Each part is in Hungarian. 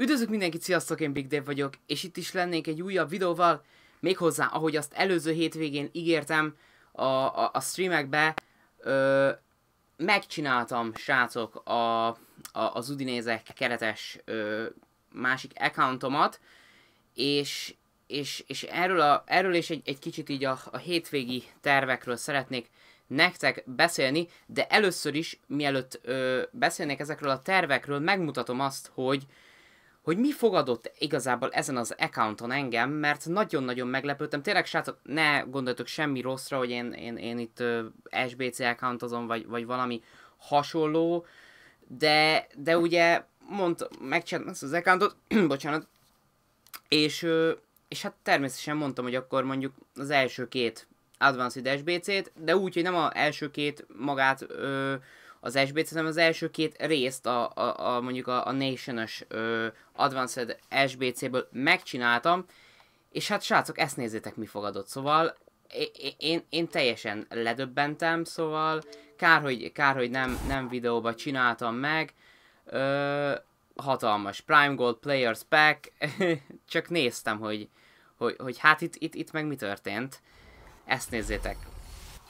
Üdvözlök mindenkit, sziasztok, én Big Dave vagyok, és itt is lennék egy újabb videóval, méghozzá, ahogy azt előző hétvégén ígértem a, a, a streamekbe, ö, megcsináltam, srácok, a, a, az Udinézek keretes ö, másik accountomat, és, és, és erről, a, erről is egy, egy kicsit így a, a hétvégi tervekről szeretnék nektek beszélni, de először is, mielőtt ö, beszélnék ezekről a tervekről, megmutatom azt, hogy hogy mi fogadott igazából ezen az accounton engem, mert nagyon-nagyon meglepődtem. Tényleg, srácok, ne gondoljatok semmi rosszra, hogy én, én, én itt uh, SBC accountozom, vagy, vagy valami hasonló, de, de ugye mond, megcsináltam ezt az accountot, bocsánat, és, uh, és hát természetesen mondtam, hogy akkor mondjuk az első két Advanced SBC-t, de úgy, hogy nem az első két magát uh, az SBC, hanem az első két részt a, a, a mondjuk a, a Nation-ös Advanced SBC-ből megcsináltam, és hát srácok, ezt nézzétek, mi fogadott. Szóval én, én, én teljesen ledöbbentem, szóval kár, hogy, kár, hogy nem, nem videóba csináltam meg. Ö, hatalmas Prime Gold Players Pack, csak néztem, hogy, hogy, hogy hát itt, itt, itt meg mi történt. Ezt nézzétek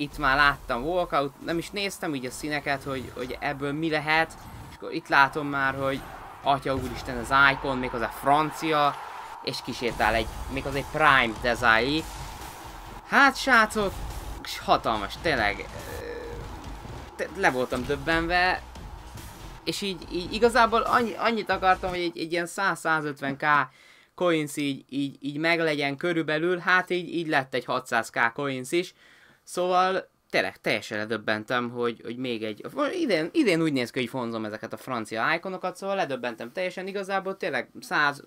itt már láttam walkout, nem is néztem így a színeket, hogy, hogy ebből mi lehet, és akkor itt látom már, hogy atya úristen az icon, a francia, és kisétál egy, még az egy prime Desai. Hát srácok, hatalmas, tényleg, le voltam döbbenve, és így, így igazából annyi, annyit akartam, hogy egy, egy ilyen 100-150k coins így, így, így meglegyen körülbelül, hát így, így lett egy 600k coins is, Szóval tényleg teljesen ledöbbentem, hogy, hogy még egy... Idén, idén úgy néz ki, hogy fonzom ezeket a francia iconokat, szóval ledöbbentem teljesen, igazából tényleg 100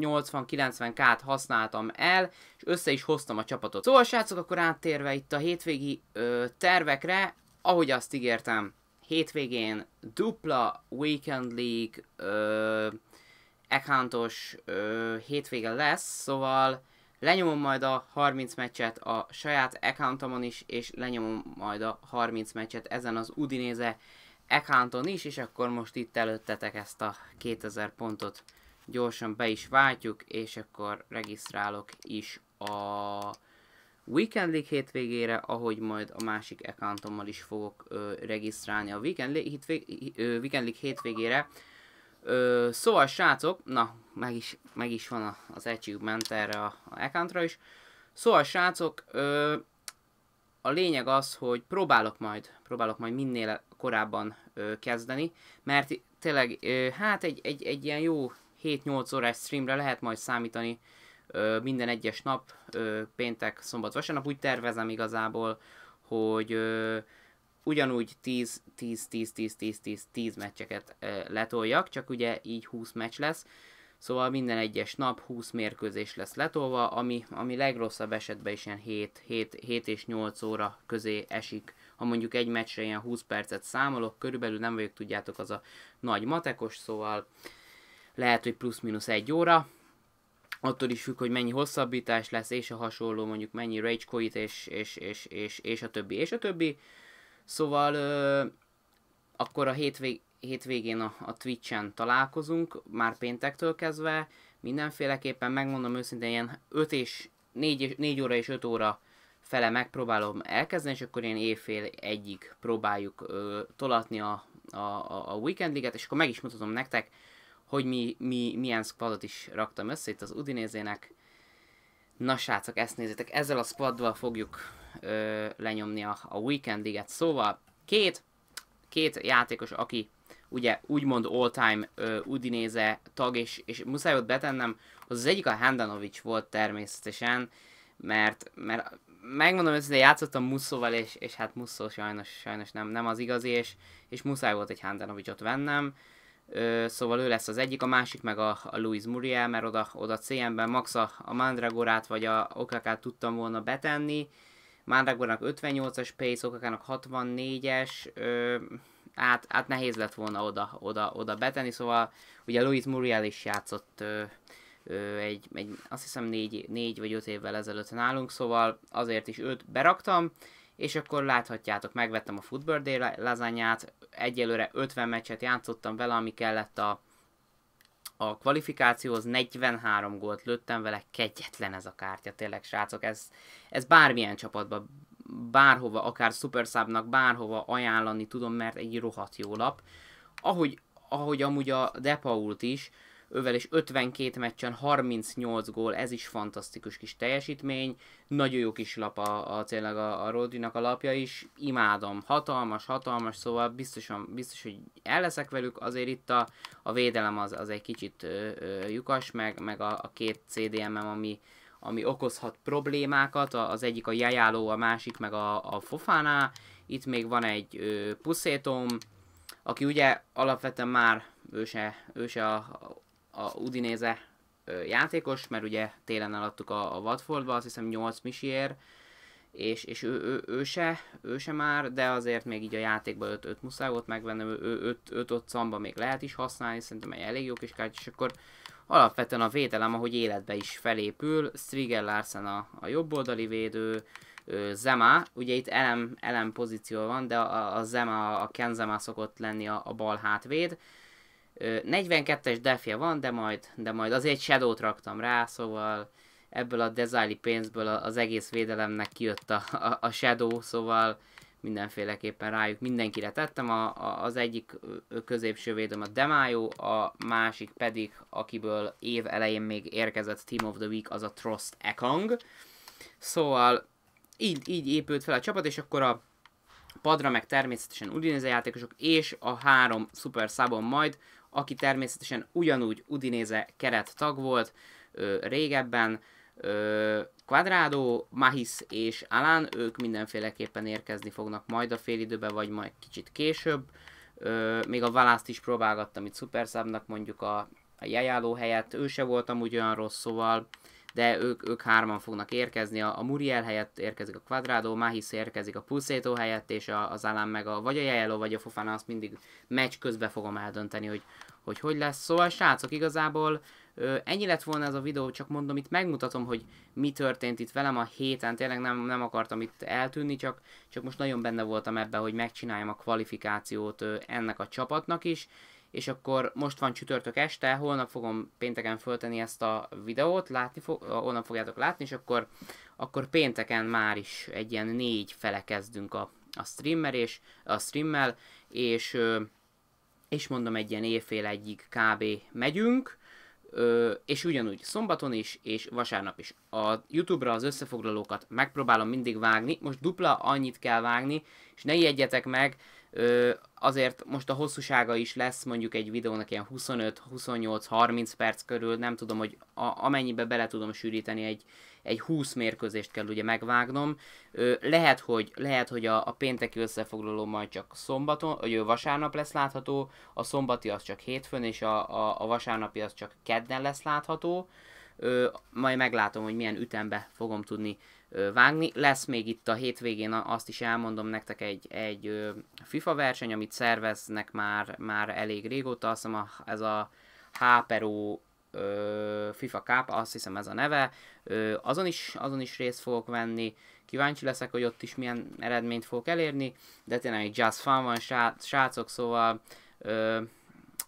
80-90 kát használtam el, és össze is hoztam a csapatot. Szóval srácok, akkor áttérve itt a hétvégi ö, tervekre, ahogy azt ígértem, hétvégén dupla Weekend League ö, accountos ö, hétvége lesz, szóval Lenyomom majd a 30 meccset a saját accountomon is, és lenyomom majd a 30 meccset ezen az Udinéze accounton is, és akkor most itt előttetek ezt a 2000 pontot gyorsan be is váltjuk, és akkor regisztrálok is a Weekend League hétvégére, ahogy majd a másik accountommal is fogok ö, regisztrálni a Weekend League, ö, Weekend League hétvégére. Ö, szóval srácok, na, meg is, meg is van az achievement erre a, a accountra is. Szóval srácok, ö, a lényeg az, hogy próbálok majd, próbálok majd minél korábban ö, kezdeni, mert tényleg, ö, hát egy, egy, egy ilyen jó 7-8 órás streamre lehet majd számítani ö, minden egyes nap, ö, péntek, szombat, vasárnap úgy tervezem igazából, hogy ö, ugyanúgy 10-10-10-10-10-10 10 meccseket ö, letoljak, csak ugye így 20 meccs lesz, Szóval minden egyes nap 20 mérkőzés lesz letolva, ami, ami legrosszabb esetben is ilyen 7, 7, 7 és 8 óra közé esik. Ha mondjuk egy meccsre ilyen 20 percet számolok, körülbelül nem vagyok tudjátok az a nagy matekos, szóval lehet, hogy plusz-minusz egy óra, attól is függ, hogy mennyi hosszabbítás lesz, és a hasonló, mondjuk mennyi rage coit, és, és, és, és, és a többi, és a többi. Szóval ö, akkor a hétvég, hétvégén a, a Twitch-en találkozunk, már péntektől kezdve, mindenféleképpen megmondom őszintén, ilyen 5 és 4, 4 óra és 5 óra fele megpróbálom elkezdeni, és akkor én évfél egyig próbáljuk ö, tolatni a, a, a weekend weekendliget, és akkor meg is mutatom nektek, hogy mi, mi, milyen squadot is raktam össze itt az Udinézének. Na srácok, ezt nézzétek, ezzel a squaddal fogjuk ö, lenyomni a, a weekend League-et. Szóval két, két játékos, aki ugye úgymond all-time uh, Udinéze tag, és, és muszáj ott betennem, az az egyik a Handanovic volt természetesen, mert, mert megmondom hogy játszottam Muszóval, és, és hát Muszó sajnos, sajnos nem, nem az igazi, és, és muszáj volt egy Handanovicsot vennem, Ö, szóval ő lesz az egyik, a másik meg a, a Louis Muriel, mert oda, oda CM-ben max a, a Mandragorát vagy a Okakát tudtam volna betenni, Mandragornak 58-as pace, Okakának 64-es, ö, hát, hát nehéz lett volna oda, oda, oda betenni, szóval ugye Louis Muriel is játszott ö, ö, egy, egy, azt hiszem négy, négy vagy öt évvel ezelőtt nálunk, szóval azért is őt beraktam, és akkor láthatjátok, megvettem a Football Day lazányát, egyelőre 50 meccset játszottam vele, ami kellett a, a kvalifikációhoz 43 gólt lőttem vele, kegyetlen ez a kártya, tényleg srácok, ez, ez bármilyen csapatban bárhova, akár Supersubnak bárhova ajánlani tudom, mert egy rohadt jó lap. Ahogy, ahogy amúgy a Depault is, ővel is 52 meccsen 38 gól, ez is fantasztikus kis teljesítmény, nagyon jó kis lap a, a tényleg a, a Rodrinak a lapja is, imádom, hatalmas, hatalmas, szóval biztosan, biztos, hogy el leszek velük, azért itt a, a védelem az, az egy kicsit ö, ö, lyukas, meg, meg a, a két CDM-em, ami, ami okozhat problémákat, az egyik a jajáló, a másik meg a, a fofánál. Itt még van egy ö, puszétom, aki ugye alapvetően már őse őse a, a Udinéze ö, játékos, mert ugye télen eladtuk a, a Watfordba, azt hiszem 8 misiér, és, és ő, ő, ő, se, ő se már, de azért még így a játékban 5 5 muszáj volt megvennem, 5 ott szamba még lehet is használni, szerintem egy elég jó kis kártya, és akkor Alapvetően a védelem, ahogy életbe is felépül, Strigel Larsen a, a jobboldali védő, Zema, ugye itt elem, elem pozíció van, de a, a Zema, a Ken Zema szokott lenni a, a bal hátvéd. 42-es defje van, de majd, de majd azért shadow raktam rá, szóval ebből a dezáli pénzből az egész védelemnek kijött a, a, a Shadow, szóval mindenféleképpen rájuk mindenkire tettem. A, a, az egyik középső védőm a Demájó, a másik pedig, akiből év elején még érkezett Team of the Week, az a Trost Ekong. Szóval így, így épült fel a csapat, és akkor a padra meg természetesen Udinéze játékosok, és a három szuper szabon majd, aki természetesen ugyanúgy Udinéze keret tag volt ö, régebben, ö, Quadrado, Mahis és Alán, ők mindenféleképpen érkezni fognak majd a félidőbe, vagy majd kicsit később. Ö, még a Valászt is próbálgattam itt Superszabnak mondjuk a, a jajáló helyett, ő se volt amúgy olyan rossz, szóval de ők, ők hárman fognak érkezni, a, a Muriel helyett érkezik a Quadrado, Mahis érkezik a Pulszétó helyett, és a, az Alán meg a, vagy a Jello, vagy a Fofana, azt mindig meccs közben fogom eldönteni, hogy hogy, hogy lesz. Szóval srácok, igazából ö, ennyi lett volna ez a videó, csak mondom, itt megmutatom, hogy mi történt itt velem a héten, tényleg nem, nem akartam itt eltűnni, csak, csak most nagyon benne voltam ebbe, hogy megcsináljam a kvalifikációt ö, ennek a csapatnak is, és akkor most van csütörtök este, holnap fogom pénteken föltenni ezt a videót, látni fog, holnap fogjátok látni, és akkor, akkor pénteken már is egy ilyen négy fele kezdünk a, a streamer és a streammel, és, és mondom egy ilyen éjfél egyik kb. megyünk, Ö, és ugyanúgy szombaton is, és vasárnap is. A YouTube-ra az összefoglalókat megpróbálom mindig vágni, most dupla annyit kell vágni, és ne ijedjetek meg, azért most a hosszúsága is lesz mondjuk egy videónak ilyen 25, 28, 30 perc körül, nem tudom, hogy a, amennyibe bele tudom sűríteni egy, egy 20 mérkőzést kell ugye megvágnom. Ö, lehet, hogy, lehet, hogy a, a pénteki összefoglaló majd csak szombaton, vagy vasárnap lesz látható, a szombati az csak hétfőn, és a, a, a vasárnapi az csak kedden lesz látható. Ö, ö, majd meglátom, hogy milyen ütembe fogom tudni ö, vágni. Lesz még itt a hétvégén, azt is elmondom nektek, egy, egy ö, FIFA verseny, amit szerveznek már, már elég régóta, azt hiszem a, ez a Háperó FIFA Cup, azt hiszem ez a neve, ö, azon, is, azon is részt fogok venni, kíváncsi leszek, hogy ott is milyen eredményt fogok elérni, de tényleg egy jazz fan van srácok, szóval ö,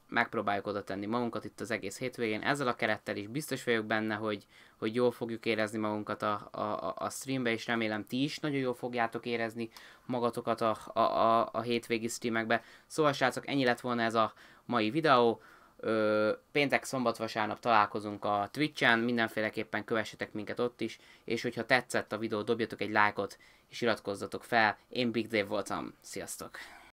megpróbáljuk oda tenni magunkat itt az egész hétvégén. Ezzel a kerettel is biztos vagyok benne, hogy, hogy jól fogjuk érezni magunkat a, a, a streambe, és remélem ti is nagyon jól fogjátok érezni magatokat a, a, a, a hétvégi streamekbe. Szóval srácok, ennyi lett volna ez a mai videó. Ö, péntek, szombat, vasárnap találkozunk a Twitch-en, mindenféleképpen kövessetek minket ott is, és hogyha tetszett a videó, dobjatok egy lájkot, és iratkozzatok fel. Én Big Dave voltam, sziasztok!